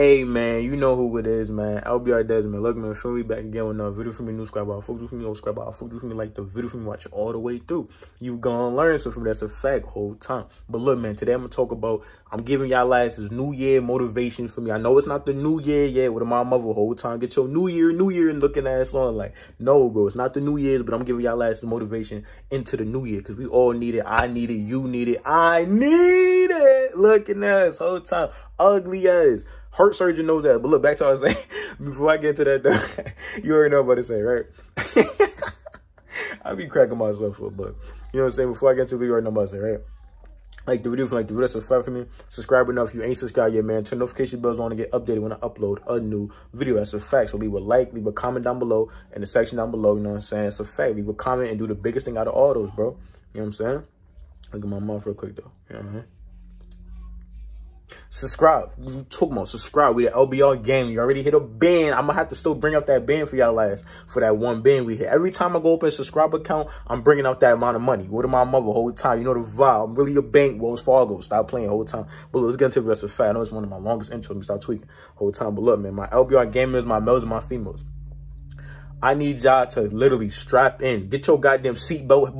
Hey man, you know who it is, man. LBR Desmond. Look, man, feel me back again with another video from me, new subscriber. I fucked you from me, old subscriber. I fucked you from me, like the video from me, watch all the way through. You gonna learn something that's a fact whole time. But look, man, today I'm gonna talk about, I'm giving y'all last this new year motivation for me. I know it's not the new year yet with my mother whole time. Get your new year, new year and looking ass on. Like, no, bro, it's not the new year's, but I'm giving y'all last motivation into the new year because we all need it. I need it. You need it. I need good looking ass whole time. Ugly ass. Heart surgeon knows that. But look, back to what I was saying. Before I get to that, though, you already know what I'm saying, right? I be cracking myself up, but you know what I'm saying? Before I get to the video, you already know what I'm saying, right? like the video if you like the video subscribe for me subscribe enough if you ain't subscribed yet man turn notification bells on to get updated when i upload a new video that's a fact so leave a like leave a comment down below in the section down below you know what i'm saying it's a fact leave a comment and do the biggest thing out of all those bro you know what i'm saying look at my mouth real quick though you know Subscribe. You talking about subscribe. We the LBR game. You already hit a ban. I'm gonna have to still bring up that ban for y'all last for that one ban we hit. Every time I go open a subscriber account, I'm bringing out that amount of money. With to my mother whole time. You know the vibe. I'm really a bank. Wells Fargo. Stop playing whole time. But let's get into the rest of the fact. I know it's one of my longest intros. Stop tweaking whole time. But look, man, my LBR game is my males and my females. I need y'all to literally strap in. Get your goddamn seatbelt,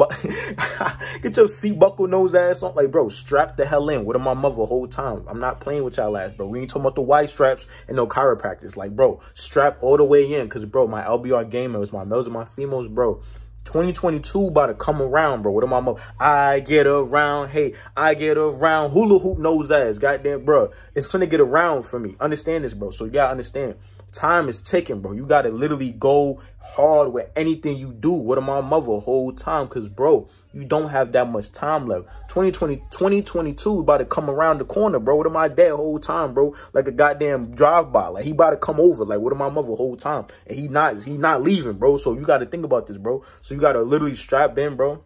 get your seat buckle nose ass on. Like, bro, strap the hell in. What am my mother whole time? I'm not playing with y'all ass, bro. We ain't talking about the wide straps and no chiropractic. Like, bro, strap all the way in. Cause bro, my LBR gamer is my males and my females, bro. 2022 about to come around, bro. What am I? I get around. Hey, I get around. Hula hoop nose ass. Goddamn, bro. It's finna get around for me. Understand this, bro. So you all understand. Time is ticking, bro. You got to literally go hard with anything you do. What am I mother whole time? Because, bro, you don't have that much time left. 2020, 2022 about to come around the corner, bro. What am I dad whole time, bro? Like a goddamn drive-by. Like, he about to come over. Like, what am I mother whole time? And he not, he not leaving, bro. So you got to think about this, bro. So you got to literally strap in, bro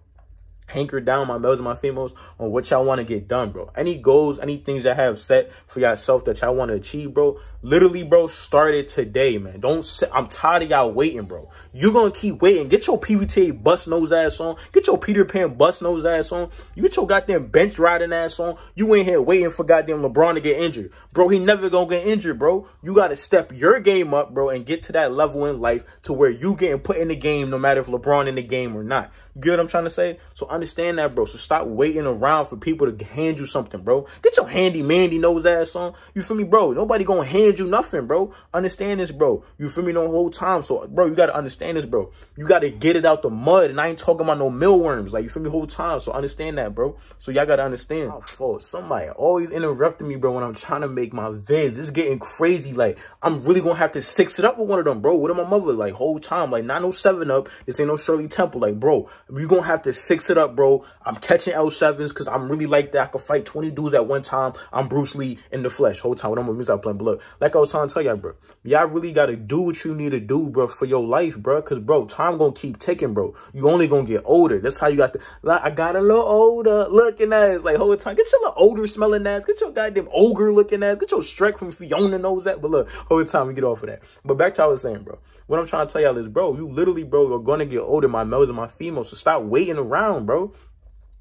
hanker down my males and my females on what y'all want to get done, bro. Any goals, any things that have set for yourself that y'all want to achieve, bro, literally, bro, started today, man. Don't say, I'm tired of y'all waiting, bro. You're going to keep waiting. Get your PVTA bust nose ass on. Get your Peter Pan bust nose ass on. You get your goddamn bench riding ass on. You in here waiting for goddamn LeBron to get injured. Bro, he never going to get injured, bro. You got to step your game up, bro, and get to that level in life to where you getting put in the game no matter if LeBron in the game or not. You get what I'm trying to say? So understand that, bro. So stop waiting around for people to hand you something, bro. Get your handy mandy nose ass on. You feel me, bro? Nobody going to hand did you nothing, bro. Understand this, bro. You feel me the whole time. So, bro, you got to understand this, bro. You got to get it out the mud. And I ain't talking about no millworms. Like, you feel me the whole time. So, understand that, bro. So, y'all got to understand. My fault. Somebody always interrupting me, bro, when I'm trying to make my vids. It's getting crazy. Like, I'm really going to have to six it up with one of them, bro. What am my mother? Like, whole time. Like, not no 7-Up. This ain't no Shirley Temple. Like, bro, you going to have to six it up, bro. I'm catching L7s because I'm really like that. I can fight 20 dudes at one time. I'm Bruce Lee in the flesh. Whole time. When I'm going to am playing blood. Like I was trying to tell y'all, bro. Y'all really got to do what you need to do, bro, for your life, bro. Because, bro, time going to keep ticking, bro. You only going to get older. That's how you got to. Like, I got a little older looking ass. Like, hold time. Get your little older smelling ass. Get your goddamn ogre looking ass. Get your Shrek from Fiona knows that. But look, hold time we get off of that. But back to what I was saying, bro. What I'm trying to tell y'all is, bro, you literally, bro, are going to get older, my males and my females. So stop waiting around, bro.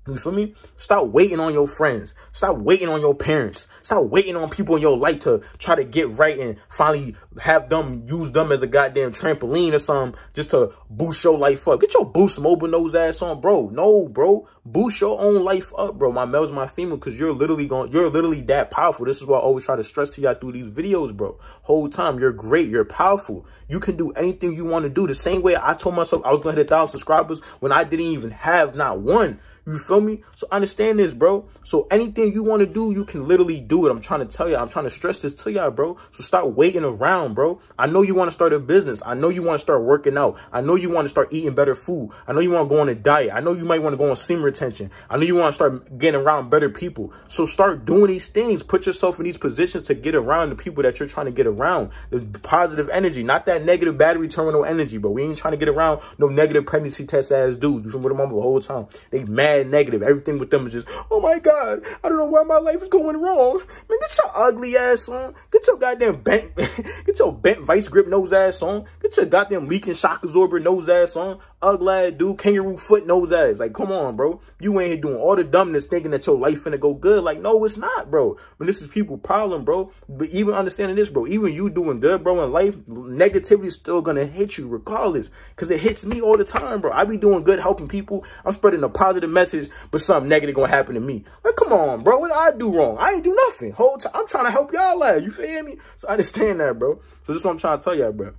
You feel me? Stop waiting on your friends. Stop waiting on your parents. Stop waiting on people in your life to try to get right and finally have them use them as a goddamn trampoline or something just to boost your life up. Get your boost mobile nose ass on, bro. No, bro. Boost your own life up, bro. My male's my female because you're literally going, you're literally that powerful. This is why I always try to stress to y'all through these videos, bro. Whole time, you're great. You're powerful. You can do anything you want to do. The same way I told myself I was going to hit a thousand subscribers when I didn't even have not one. You feel me? So understand this, bro. So anything you want to do, you can literally do it. I'm trying to tell you. I'm trying to stress this to y'all, bro. So stop waiting around, bro. I know you want to start a business. I know you want to start working out. I know you want to start eating better food. I know you want to go on a diet. I know you might want to go on semen retention. I know you want to start getting around better people. So start doing these things. Put yourself in these positions to get around the people that you're trying to get around. The positive energy, not that negative battery terminal energy, but we ain't trying to get around no negative pregnancy test ass dudes. You've been them on the whole time. They mad mad negative. Everything with them is just, oh my God, I don't know why my life is going wrong. Man, get your ugly ass on. Get your goddamn bent, get your bent vice grip nose ass on. Get your goddamn leaking shock absorber nose ass on. Ugly dude, kangaroo foot nose ass. Like, come on, bro. You ain't here doing all the dumbness thinking that your life finna go good. Like, no, it's not, bro. But this is people problem, bro. But even understanding this, bro, even you doing good, bro, in life, negativity's still gonna hit you regardless. Cause it hits me all the time, bro. I be doing good, helping people. I'm spreading a positive message, but something negative gonna happen to me. Like, come on, bro. What I do wrong? I ain't do nothing. Whole time I'm trying to help y'all out. You feel me? So understand that, bro. So this is what I'm trying to tell y'all, bro.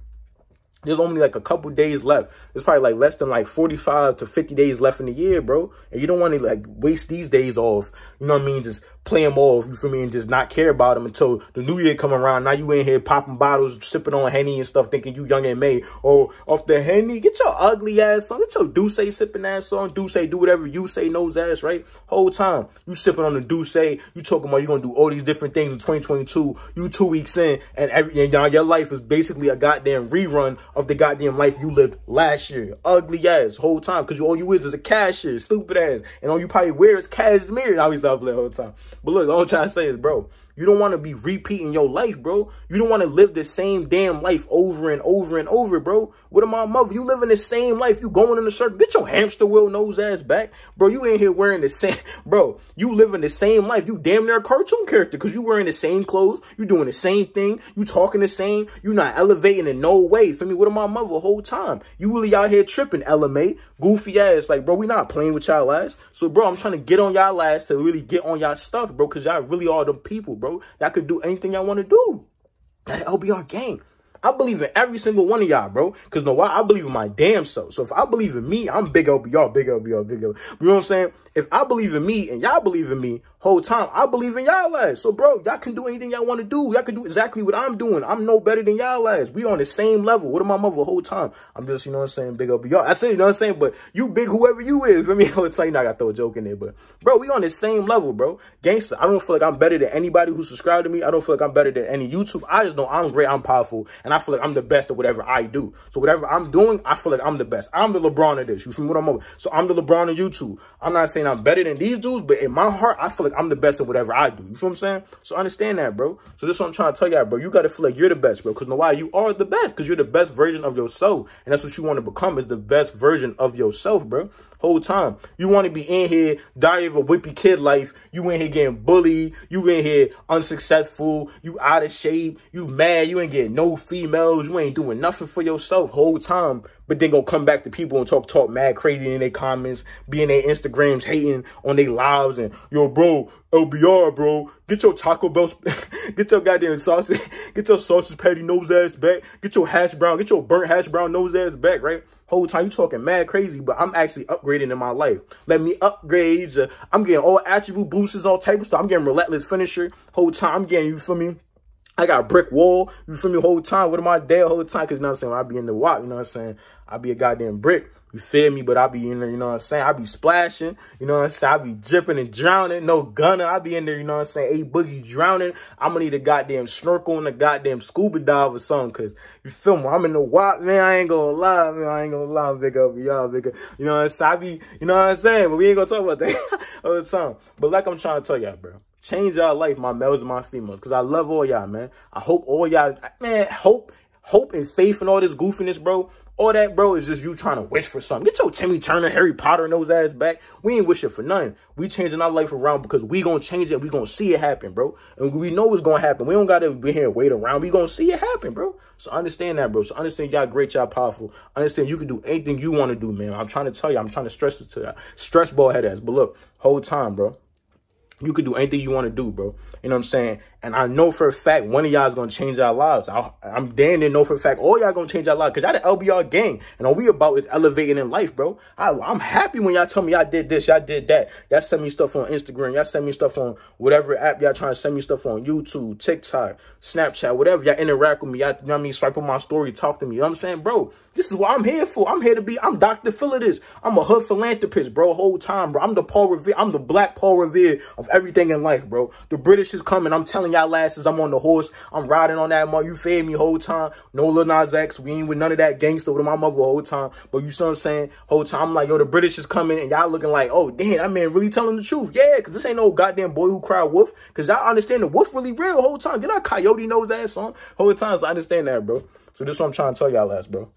There's only like a couple days left. There's probably like less than like 45 to 50 days left in the year, bro. And you don't want to like waste these days off. You know what I mean? Just play them off, you feel me? And just not care about them until the new year come around. Now you in here popping bottles, sipping on Henny and stuff, thinking you young and May. oh, off the Henny, get your ugly ass on. Get your say sipping ass on. say do whatever you say knows ass, right? Whole time. You sipping on the say. You talking about you're going to do all these different things in 2022. You two weeks in and, every, and your life is basically a goddamn rerun of the goddamn life you lived last year. Ugly ass whole time because all you is is a cashier, stupid ass. And all you probably wear is cashmere. I always love that whole time. But look, all I'm trying to say is, bro, you don't want to be repeating your life, bro. You don't want to live the same damn life over and over and over, bro. What am I, mother? You living the same life. You going in the circle. Get your hamster wheel nose ass back. Bro, you in here wearing the same. Bro, you living the same life. You damn near a cartoon character because you wearing the same clothes. You doing the same thing. You talking the same. You not elevating in no way. For me, what am I, mother? Whole time. You really out here tripping, LMA. Goofy ass. Like, bro, we not playing with y'all ass. So, bro, I'm trying to get on y'all ass to really get on y'all stuff, bro, because y'all really are the people, bro. Y'all could do anything y'all want to do. That LBR game. I believe in every single one of y'all, bro. Because know why? I believe in my damn self. So if I believe in me, I'm big up y'all, big up y'all, big up. You know what I'm saying? If I believe in me and y'all believe in me whole time, I believe in y'all ass. So, bro, y'all can do anything y'all want to do. Y'all can do exactly what I'm doing. I'm no better than y'all ass. We on the same level. What am I mother whole time? I'm just, you know what I'm saying, big up y'all. I said, you know what I'm saying? But you big whoever you is. I mean, tell you not I got to throw a joke in there. But, bro, we on the same level, bro. Gangster, I don't feel like I'm better than anybody who subscribed to me. I don't feel like I'm better than any YouTube. I just know I'm great. I'm powerful. And and I feel like I'm the best at whatever I do. So whatever I'm doing, I feel like I'm the best. I'm the LeBron of this. You see what I'm over? So I'm the LeBron of YouTube. I'm not saying I'm better than these dudes, but in my heart, I feel like I'm the best at whatever I do. You feel what I'm saying? So understand that, bro. So this is what I'm trying to tell y'all, bro. You got to feel like you're the best, bro. Because no, why? You are the best because you're the best version of yourself. And that's what you want to become is the best version of yourself, bro. Whole time. You want to be in here, die of a whippy kid life. You in here getting bullied. You in here unsuccessful. You out of shape. You mad. You ain't getting no feed females. You ain't doing nothing for yourself whole time. But then go come back to people and talk talk mad crazy in their comments, being in their Instagrams hating on their lives and yo bro LBR bro get your Taco Bell get your goddamn sausage get your sausage patty nose ass back get your hash brown get your burnt hash brown nose ass back right whole time you talking mad crazy but I'm actually upgrading in my life let me upgrade I'm getting all attribute boosters all type of stuff I'm getting relentless finisher whole time I'm getting you for me I got a brick wall, you feel me, whole time. What am I there whole time? Because, you know what I'm saying, I be in the walk, you know what I'm saying? I be a goddamn brick, you feel me? But I be in there, you know what I'm saying? I be splashing, you know what I'm saying? I be dripping and drowning, no gunner. I be in there, you know what I'm saying? A boogie drowning. I'm going to need a goddamn snorkel and a goddamn scuba dive or something. Because, you feel me, I'm in the walk, man. I ain't going to lie, man. I ain't going to lie, big up y'all, big up. You know what I'm saying? I be, you know what I'm saying? But we ain't going to talk about that or something. But like I'm trying to tell y'all, bro. Change y'all life, my males and my females, because I love all y'all, man. I hope all y'all, man, hope, hope and faith and all this goofiness, bro. All that, bro, is just you trying to wish for something. Get your Timmy Turner, Harry Potter, and those ass back. We ain't wishing for nothing. We changing our life around because we gonna change it. we gonna see it happen, bro. And we know it's gonna happen. We don't gotta be here and wait around. We gonna see it happen, bro. So understand that, bro. So understand y'all great, y'all powerful. Understand you can do anything you want to do, man. I'm trying to tell you. I'm trying to stress it to you. Stress ball head ass. But look, whole time, bro. You can do anything you want to do, bro. You know what I'm saying? And I know for a fact one of y'all is going to change our lives. I, am damn near know for a fact all y'all going to change our lives because y'all the LBR gang. And all we about is elevating in life, bro. I, am happy when y'all tell me y'all did this, y'all did that. Y'all send me stuff on Instagram. Y'all send me stuff on whatever app y'all trying to send me stuff on YouTube, TikTok, Snapchat, whatever. Y'all interact with me. Y'all, you know what I mean? Swipe on my story, talk to me. You know what I'm saying? Bro, this is what I'm here for. I'm here to be, I'm Dr. Phil of this. I'm a hood philanthropist, bro, whole time, bro. I'm the Paul Revere. I'm the black Paul Revere of everything in life, bro. The British shit's coming. I'm telling y'all lasses, I'm on the horse. I'm riding on that mother. You fed me whole time. No Lil Nas X. We ain't with none of that gangster with my mother whole time. But you see what I'm saying? Whole time, I'm like, yo, the British is coming. And y'all looking like, oh, damn, that man really telling the truth. Yeah, because this ain't no goddamn boy who cried wolf. Because y'all understand the wolf really real whole time. Get that coyote nose ass on whole time. So I understand that, bro. So this is what I'm trying to tell y'all last, bro.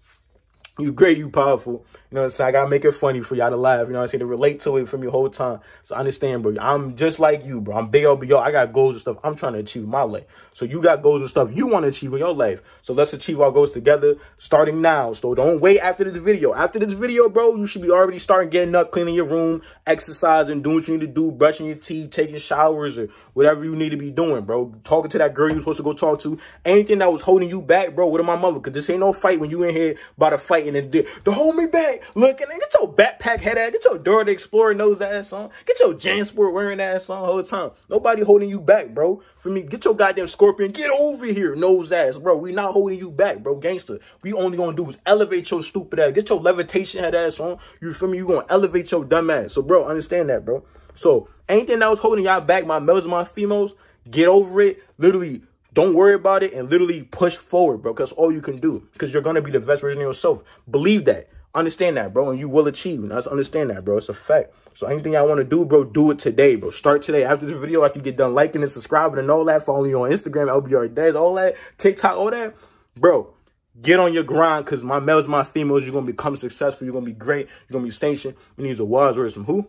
You great, you powerful. You know what I'm saying? I gotta make it funny for y'all to laugh. You know what I'm saying? To relate to it from your whole time. So I understand, bro. I'm just like you, bro. I'm big up, yo. I got goals and stuff I'm trying to achieve in my life. So you got goals and stuff you want to achieve in your life. So let's achieve our goals together starting now. So don't wait after this video. After this video, bro, you should be already starting getting up, cleaning your room, exercising, doing what you need to do, brushing your teeth, taking showers, or whatever you need to be doing, bro. Talking to that girl you're supposed to go talk to. Anything that was holding you back, bro, what am my mother? Because this ain't no fight when you in here about to fight and then hold me back. Look looking and get your backpack head ass, get your door to explore nose ass on, get your JanSport wearing ass on whole time. Nobody holding you back, bro. For me, get your goddamn scorpion, get over here, nose ass, bro. We not holding you back, bro, gangster. We only gonna do is elevate your stupid ass, get your levitation head ass on. You feel me? You gonna elevate your dumb ass. So, bro, understand that, bro. So, anything that was holding y'all back, my males and my females, get over it. Literally, don't worry about it and literally push forward, bro. Because all you can do, because you're gonna be the best version of yourself. Believe that. Understand that, bro, and you will achieve. And understand that, bro. It's a fact. So anything I want to do, bro, do it today, bro. Start today. After this video, after you get done liking and subscribing and all that, following you on Instagram, LBR Days, all that, TikTok, all that, bro. Get on your grind because my males, my females, you're going to become successful. You're going to be great. You're going to be sanctioned. You need a wise words from who?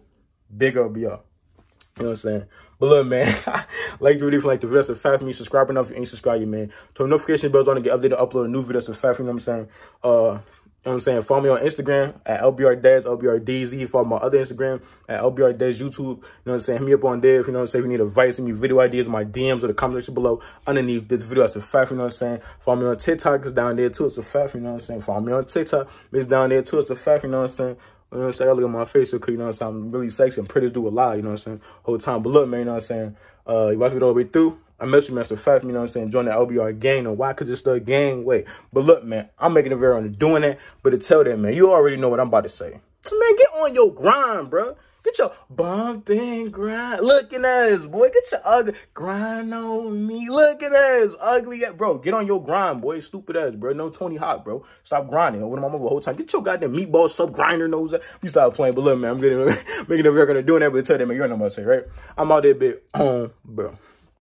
Big LBR. You know what I'm saying? But look, man, like the video for like the video, subscribe for me, subscribe enough if you ain't subscribed, man. Turn notification bells on to get updated, upload a new video, subscribe for me, you know what I'm saying? Uh, know what I'm saying? Follow me on Instagram at LBRDez, LBRDZ. Follow my other Instagram at LBRDez YouTube. You know what I'm saying? Hit me up on there if you know what I'm saying. If you need advice, send me video ideas, my DMs or the comment section below underneath this video. That's a fact, you know what I'm saying? Follow me on TikTok, it's down there too. It's a fact, you know what I'm saying? Follow me on TikTok, it's down there too. It's a fact, you know what I'm saying? You know what I'm saying? I look at my face real you know what I'm saying? I'm really sexy and pretty as do a lot, you know what I'm saying? Whole time. But look, man, you know what I'm saying? Uh, you watch me all the way through. I miss you, Master Five, you know what I'm saying? Join the LBR gang. And why? Because it's the gang way. But look, man, I'm making a video on doing that. But to tell that, man, you already know what I'm about to say. Man, get on your grind, bro. Get your bump and grind. Looking at us, boy. Get your ugly grind on me. Look at us, ugly ass. Bro, get on your grind, boy. Stupid ass, bro. No Tony Hawk, bro. Stop grinding. Over my mama whole time. Get your goddamn meatball sub grinder nose. You stop playing, but look, man, I'm getting making a record of doing that, but tell them, man, you're not about to say, right? I'm out there, bit, um, bro.